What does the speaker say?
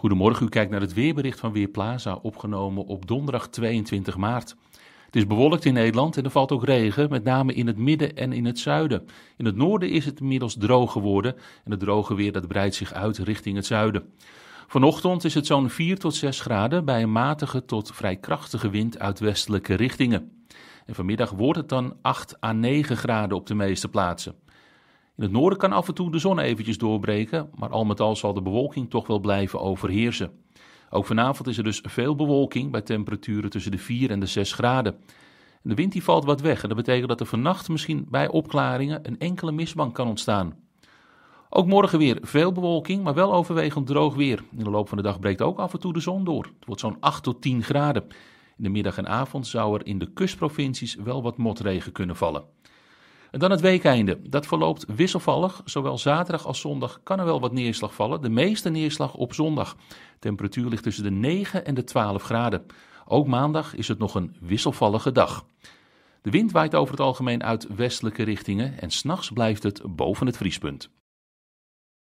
Goedemorgen, u kijkt naar het weerbericht van Weerplaza, opgenomen op donderdag 22 maart. Het is bewolkt in Nederland en er valt ook regen, met name in het midden en in het zuiden. In het noorden is het inmiddels droog geworden en het droge weer dat breidt zich uit richting het zuiden. Vanochtend is het zo'n 4 tot 6 graden bij een matige tot vrij krachtige wind uit westelijke richtingen. En vanmiddag wordt het dan 8 à 9 graden op de meeste plaatsen. In het noorden kan af en toe de zon eventjes doorbreken, maar al met al zal de bewolking toch wel blijven overheersen. Ook vanavond is er dus veel bewolking bij temperaturen tussen de 4 en de 6 graden. de wind die valt wat weg en dat betekent dat er vannacht misschien bij opklaringen een enkele mistbank kan ontstaan. Ook morgen weer veel bewolking, maar wel overwegend droog weer. In de loop van de dag breekt ook af en toe de zon door. Het wordt zo'n 8 tot 10 graden. In de middag en avond zou er in de kustprovincies wel wat motregen kunnen vallen. En dan het weekeinde. Dat verloopt wisselvallig. Zowel zaterdag als zondag kan er wel wat neerslag vallen. De meeste neerslag op zondag. Temperatuur ligt tussen de 9 en de 12 graden. Ook maandag is het nog een wisselvallige dag. De wind waait over het algemeen uit westelijke richtingen en s'nachts blijft het boven het vriespunt.